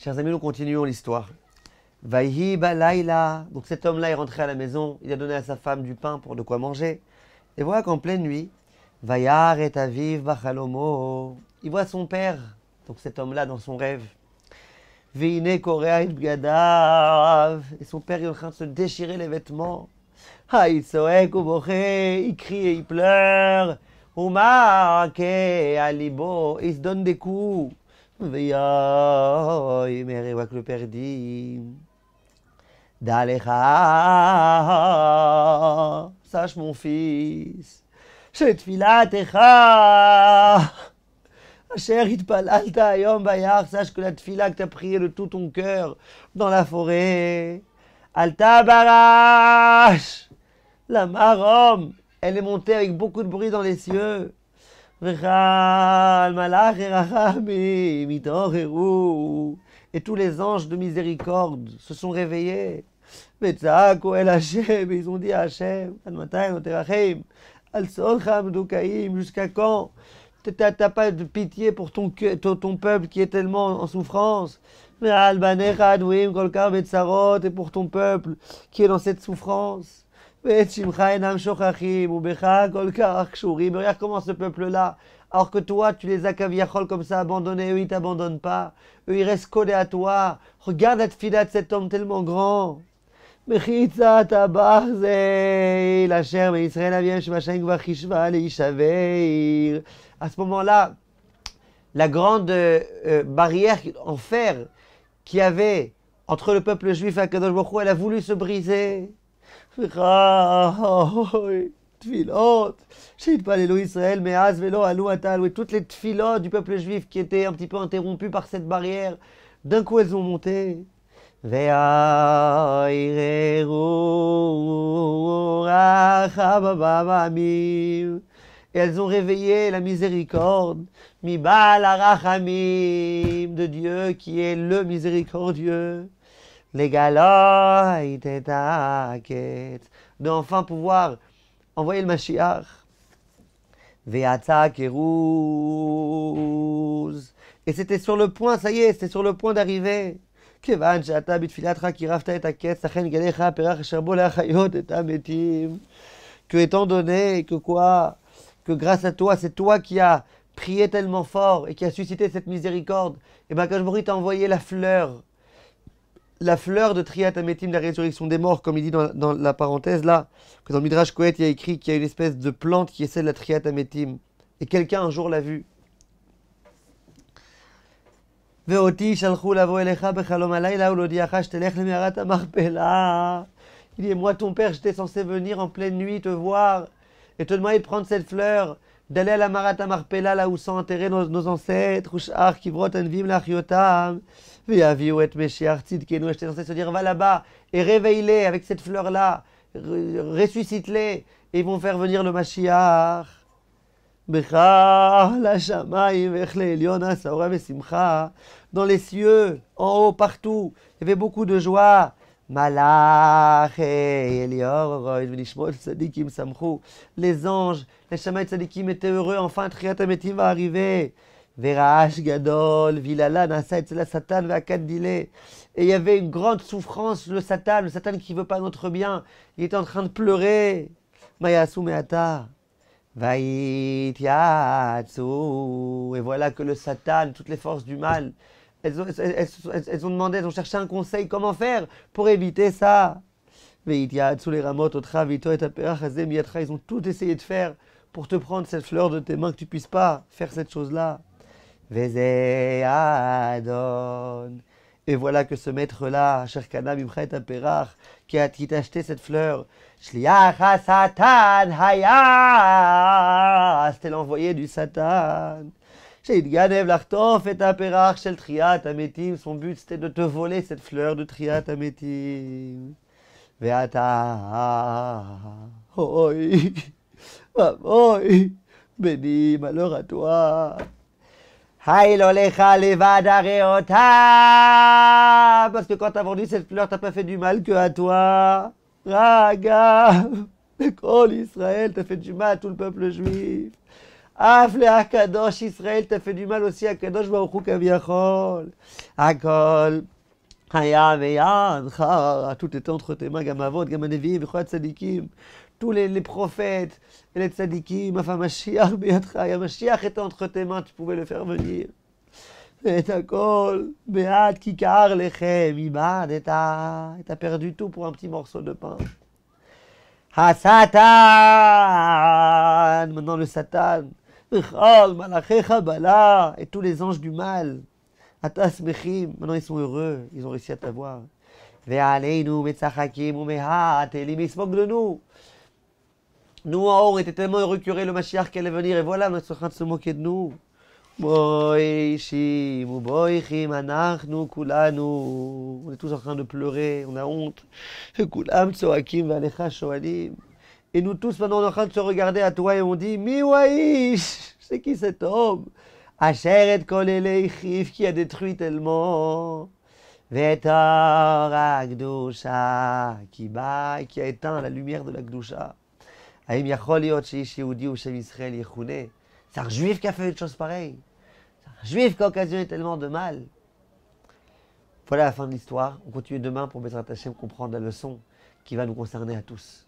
Chers amis, nous continuons l'histoire. Donc cet homme-là est rentré à la maison, il a donné à sa femme du pain pour de quoi manger. Et voilà qu'en pleine nuit, Vayar et aviv bachalomo. Il voit son père, donc cet homme-là, dans son rêve. et Et son père est en train de se déchirer les vêtements. il crie et il pleure. Il se donne des coups. Veyah merewak le perdim Dalecha Sache mon fils Shilatécha Sheripal Alta Yom Bayar sache que la Tfilak t'a prié de tout ton cœur dans la forêt Alta La Marom elle est montée avec beaucoup de bruit dans les cieux, E et tous les anges de miséricorde se sont réveillés. Ils ont dit à Hachem, jusqu'à quand tu n'as pas de pitié pour ton, ton peuple qui est tellement en souffrance. Et pour ton peuple qui est dans cette souffrance. Regarde comment ce peuple-là, alors que toi, tu les as comme ça abandonnés, eux, ils t'abandonnent pas. Eux, ils restent collés à toi. Regarde cette fille de cet homme tellement grand. À ce moment-là, la grande euh, euh, barrière en fer qu'il y avait entre le peuple juif et Kadosh Baruch elle a voulu se briser. Oy, tfilot. Israël, Meaz, toutes les tfilot du peuple juif qui étaient un petit peu interrompues par cette barrière, d'un coup elles ont monté. Et elles ont réveillé la miséricorde, de Dieu qui est le miséricordieux les enfin de d'enfin pouvoir envoyer le Mashiach. Et c'était sur le point, ça y est, c'était sur le point d'arriver. Que étant donné que quoi, que grâce à toi, c'est toi qui as prié tellement fort et qui a suscité cette miséricorde, et bien quand je pourrais envoyé la fleur la fleur de Triat la résurrection des morts, comme il dit dans, la parenthèse là, que dans le Midrash il y a écrit qu'il y a une espèce de plante qui est celle de la Triat Et quelqu'un un jour l'a vue. Il dit, moi ton père, j'étais censé venir en pleine nuit te voir et te demander de prendre cette fleur d'aller à la Marat Marpella, là où sont enterrés nos, ancêtres, Kivrot, Envim, Lachiotam, et nous et se dire, va là-bas et réveille-les avec cette fleur-là, ressuscite-les, et ils vont faire venir le Mashiach. Dans les cieux, en haut, partout, il y avait beaucoup de joie les anges, les Shamaï Tzadikim étaient heureux, enfin Triat va arriver. Verash Gadol, Vilala, Nasa, Satan, Et il y avait une grande souffrance, le Satan, le Satan qui veut pas notre bien, il était en train de pleurer. Mayasu Meata. Vaït Et voilà que le Satan, toutes les forces du mal, elles ont, demandé, elles ont cherché un conseil, comment faire pour éviter ça ils ont tout essayé de faire pour te prendre cette fleur de tes mains, que tu puisses pas faire cette chose-là. Et voilà que ce maître-là, cher Bibchet Aperach, qui a qui acheté cette fleur, c'était l'envoyé du Satan. Son but c'était de te voler cette fleur de Triat Ametim. Béni, malheur à toi. Parce que quand t'as vendu cette fleur, t'as pas fait du mal que à toi. Raga, l'Israël, t'as fait du mal à tout le peuple juif. Afle Akadosh Israël, t'as fait du mal aussi à Kadosh Baruchou Kaviachol. Akol. Tout était entre tes mains, Gamavot, Gamanevim, Vichot Tzadikim. Tous les, les prophètes, et les tzadikim, Afamashiach, Beatra, Yamashiach était entre tes mains, tu pouvais le faire venir. Et Akol, Beat, Kikar, Lechem, Ibad, et t'as perdu tout pour un petit morceau de pain. Ha Satan Maintenant le Satan et tous les anges du mal. Maintenant, ils sont heureux, ils ont réussi à t'avoir. Ils de nous. Nous, on était tellement heureux que le Mashiach qui allait venir, et voilà, on est en train de se moquer de nous. On est tous en train de pleurer, on a honte. Et nous tous maintenant on est en train de se regarder à toi et on dit Miwaïch, C'est qui cet homme Asher et qui a détruit tellement. Vetor Agdusha qui bat, qui a éteint la lumière de la Gdusha. Aïm Yacholiot shi ou Shem Israël C'est un juif qui a fait une chose pareille. C'est un juif qui a occasionné tellement de mal. Voilà la fin de l'histoire. On continue demain pour mettre à chaîne comprendre la leçon qui va nous concerner à tous.